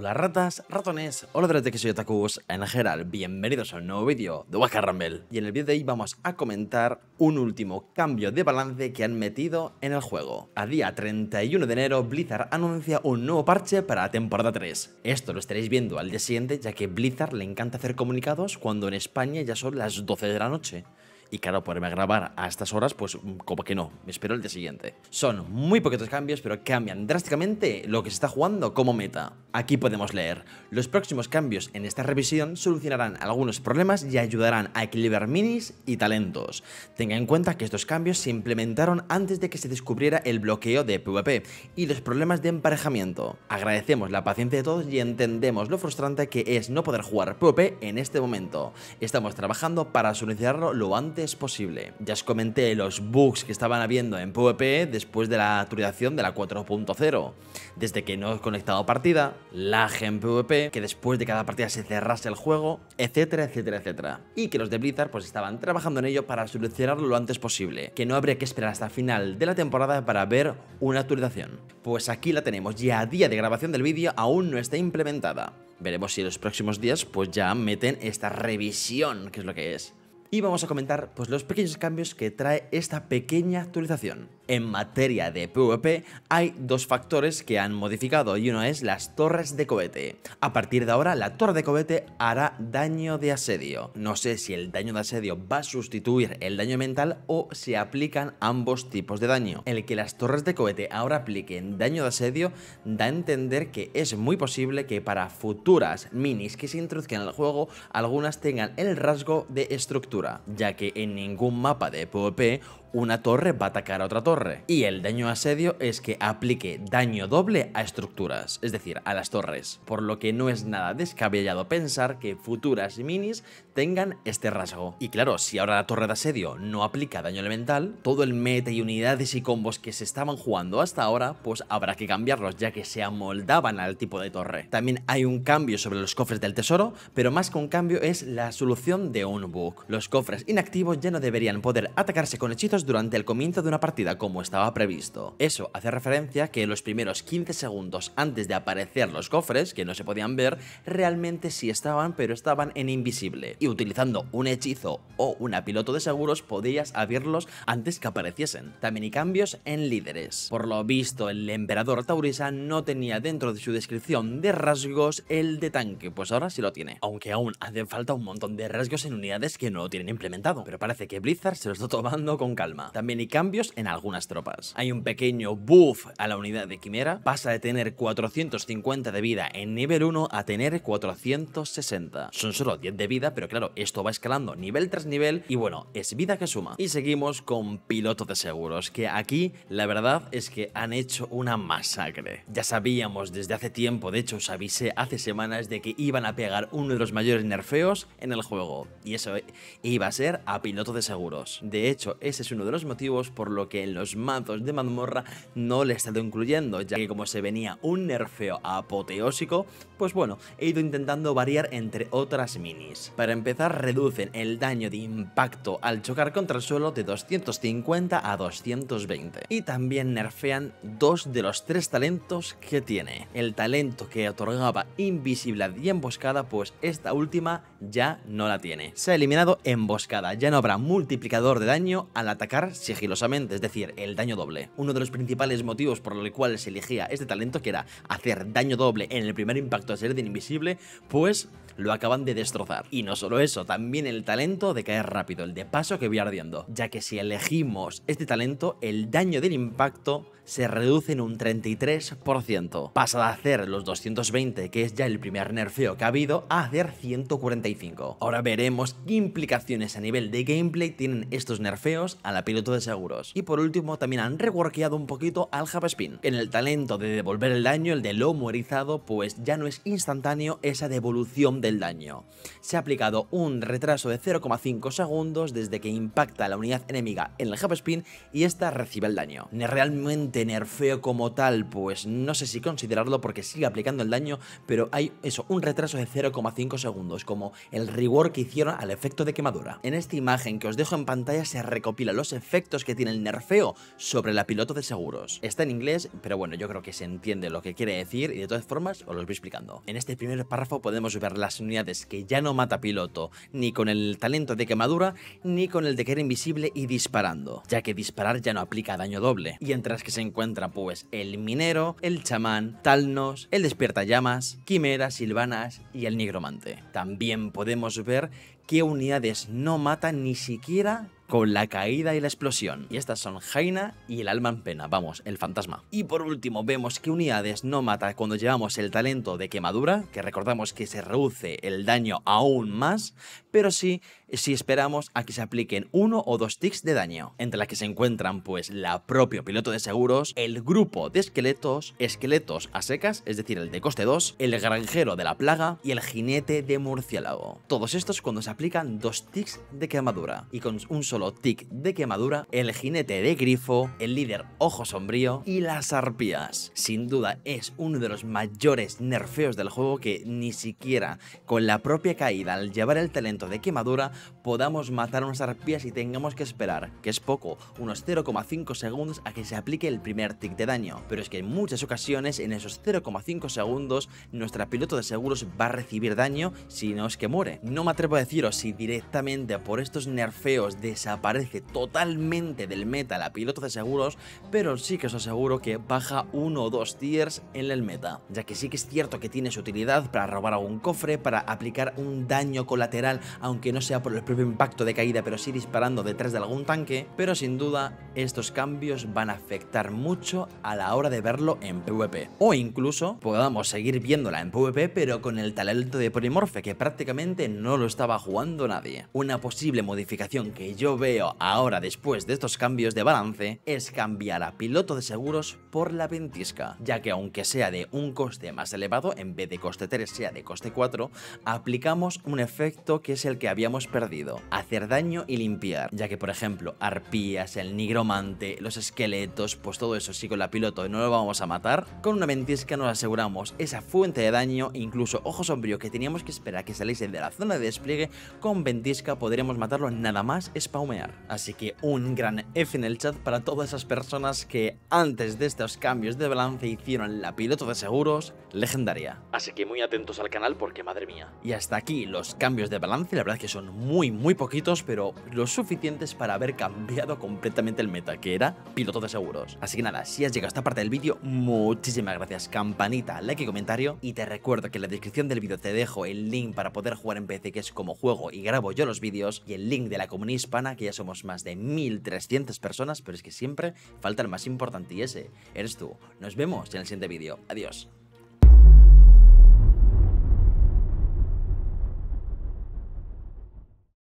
Hola ratas, ratones, hola desde que soy Otakus, en general, bienvenidos a un nuevo vídeo de Waka Rumble. Y en el vídeo de hoy vamos a comentar un último cambio de balance que han metido en el juego. A día 31 de enero, Blizzard anuncia un nuevo parche para la temporada 3. Esto lo estaréis viendo al día siguiente, ya que Blizzard le encanta hacer comunicados cuando en España ya son las 12 de la noche. Y claro, ponerme a grabar a estas horas, pues mm, como que no. Me espero el día siguiente. Son muy poquitos cambios, pero cambian drásticamente lo que se está jugando como meta. Aquí podemos leer. Los próximos cambios en esta revisión solucionarán algunos problemas y ayudarán a equilibrar minis y talentos. Tenga en cuenta que estos cambios se implementaron antes de que se descubriera el bloqueo de PvP y los problemas de emparejamiento. Agradecemos la paciencia de todos y entendemos lo frustrante que es no poder jugar PvP en este momento. Estamos trabajando para solucionarlo lo antes es posible. Ya os comenté los bugs que estaban habiendo en PvP después de la actualización de la 4.0. Desde que no he conectado partida, laje en PvP, que después de cada partida se cerrase el juego, etcétera, etcétera, etcétera. Y que los de Blizzard pues estaban trabajando en ello para solucionarlo lo antes posible, que no habría que esperar hasta final de la temporada para ver una actualización. Pues aquí la tenemos, ya a día de grabación del vídeo aún no está implementada. Veremos si en los próximos días pues ya meten esta revisión, que es lo que es y vamos a comentar pues, los pequeños cambios que trae esta pequeña actualización. En materia de PvP hay dos factores que han modificado y uno es las torres de cohete. A partir de ahora la torre de cohete hará daño de asedio. No sé si el daño de asedio va a sustituir el daño mental o se aplican ambos tipos de daño. El que las torres de cohete ahora apliquen daño de asedio da a entender que es muy posible que para futuras minis que se introduzcan al juego algunas tengan el rasgo de estructura, ya que en ningún mapa de PvP una torre va a atacar a otra torre. Y el daño asedio es que aplique daño doble a estructuras, es decir, a las torres. Por lo que no es nada descabellado pensar que futuras minis tengan este rasgo. Y claro, si ahora la torre de asedio no aplica daño elemental, todo el meta y unidades y combos que se estaban jugando hasta ahora, pues habrá que cambiarlos ya que se amoldaban al tipo de torre. También hay un cambio sobre los cofres del tesoro, pero más que un cambio es la solución de un bug. Los cofres inactivos ya no deberían poder atacarse con hechizos durante el comienzo de una partida como estaba previsto. Eso hace referencia que los primeros 15 segundos antes de aparecer los cofres, que no se podían ver, realmente sí estaban, pero estaban en invisible. Y utilizando un hechizo o una piloto de seguros podías abrirlos antes que apareciesen. También hay cambios en líderes. Por lo visto, el emperador Taurisa no tenía dentro de su descripción de rasgos el de tanque, pues ahora sí lo tiene. Aunque aún hace falta un montón de rasgos en unidades que no lo tienen implementado. Pero parece que Blizzard se lo está tomando con calma. También hay cambios en algunas tropas. Hay un pequeño buff a la unidad de Quimera, pasa de tener 450 de vida en nivel 1 a tener 460. Son solo 10 de vida, pero claro, esto va escalando nivel tras nivel y bueno, es vida que suma. Y seguimos con piloto de seguros, que aquí la verdad es que han hecho una masacre. Ya sabíamos desde hace tiempo, de hecho os avisé hace semanas de que iban a pegar uno de los mayores nerfeos en el juego. Y eso iba a ser a piloto de seguros. De hecho, ese es un de los motivos por lo que en los mazos de mazmorra no le he estado incluyendo, ya que como se venía un nerfeo apoteósico, pues bueno, he ido intentando variar entre otras minis. Para empezar, reducen el daño de impacto al chocar contra el suelo de 250 a 220. Y también nerfean dos de los tres talentos que tiene. El talento que otorgaba invisibilidad y emboscada, pues esta última ya no la tiene. Se ha eliminado emboscada, ya no habrá multiplicador de daño al ataque sigilosamente, es decir, el daño doble. Uno de los principales motivos por los cuales se elegía este talento, que era hacer daño doble en el primer impacto de ser de invisible, pues lo acaban de destrozar. Y no solo eso, también el talento de caer rápido, el de paso que voy ardiendo, ya que si elegimos este talento, el daño del impacto se reduce en un 33%. Pasa de hacer los 220, que es ya el primer nerfeo que ha habido, a hacer 145. Ahora veremos qué implicaciones a nivel de gameplay tienen estos nerfeos a la piloto de seguros. Y por último, también han reworkeado un poquito al java spin. En el talento de devolver el daño, el de lo erizado, pues ya no es instantáneo esa devolución de daño. Se ha aplicado un retraso de 0,5 segundos desde que impacta la unidad enemiga en el hub spin y esta recibe el daño. Realmente nerfeo como tal, pues no sé si considerarlo porque sigue aplicando el daño, pero hay eso, un retraso de 0,5 segundos, como el rigor que hicieron al efecto de quemadura. En esta imagen que os dejo en pantalla se recopilan los efectos que tiene el nerfeo sobre la piloto de seguros. Está en inglés, pero bueno, yo creo que se entiende lo que quiere decir y de todas formas os lo voy explicando. En este primer párrafo podemos ver las unidades que ya no mata piloto, ni con el talento de quemadura, ni con el de que era invisible y disparando, ya que disparar ya no aplica daño doble. Y mientras que se encuentra pues el minero, el chamán, Talnos, el despierta llamas, quimeras, silvanas y el nigromante. También podemos ver qué unidades no matan ni siquiera con la caída y la explosión. Y estas son Jaina y el alma en pena, vamos, el fantasma. Y por último vemos que unidades no mata cuando llevamos el talento de quemadura, que recordamos que se reduce el daño aún más, pero sí si esperamos a que se apliquen uno o dos tics de daño, entre las que se encuentran pues la propio piloto de seguros, el grupo de esqueletos, esqueletos a secas, es decir, el de coste 2, el granjero de la plaga y el jinete de murciélago. Todos estos cuando se aplican dos tics de quemadura, y con un solo tic de quemadura, el jinete de grifo, el líder ojo sombrío y las arpías. Sin duda es uno de los mayores nerfeos del juego que ni siquiera con la propia caída al llevar el talento de quemadura, podamos matar unas arpías y tengamos que esperar, que es poco, unos 0,5 segundos a que se aplique el primer tick de daño. Pero es que en muchas ocasiones, en esos 0,5 segundos, nuestra piloto de seguros va a recibir daño si no es que muere. No me atrevo a deciros si directamente por estos nerfeos desaparece totalmente del meta la piloto de seguros, pero sí que os aseguro que baja uno o dos tiers en el meta, ya que sí que es cierto que tiene su utilidad para robar algún cofre, para aplicar un daño colateral aunque no sea por el propio impacto de caída, pero sí disparando detrás de algún tanque, pero sin duda estos cambios van a afectar mucho a la hora de verlo en PvP. O incluso podamos seguir viéndola en PvP, pero con el talento de Polimorfe, que prácticamente no lo estaba jugando nadie. Una posible modificación que yo veo ahora después de estos cambios de balance es cambiar a piloto de seguros por la ventisca, ya que aunque sea de un coste más elevado, en vez de coste 3 sea de coste 4, aplicamos un efecto que el que habíamos perdido, hacer daño y limpiar, ya que por ejemplo, arpías, el nigromante, los esqueletos, pues todo eso sí con la piloto no lo vamos a matar, con una ventisca nos aseguramos esa fuente de daño, incluso ojo sombrío que teníamos que esperar que saliese de la zona de despliegue, con ventisca Podríamos matarlo nada más spaumear. Así que un gran F en el chat para todas esas personas que antes de estos cambios de balance hicieron la piloto de seguros legendaria. Así que muy atentos al canal porque madre mía. Y hasta aquí los cambios de balance y la verdad es que son muy, muy poquitos, pero los suficientes para haber cambiado completamente el meta, que era piloto de seguros. Así que nada, si has llegado a esta parte del vídeo, muchísimas gracias, campanita, like y comentario, y te recuerdo que en la descripción del vídeo te dejo el link para poder jugar en PC, que es como juego y grabo yo los vídeos, y el link de la comunidad hispana, que ya somos más de 1300 personas, pero es que siempre falta el más importante y ese, eres tú. Nos vemos en el siguiente vídeo. Adiós.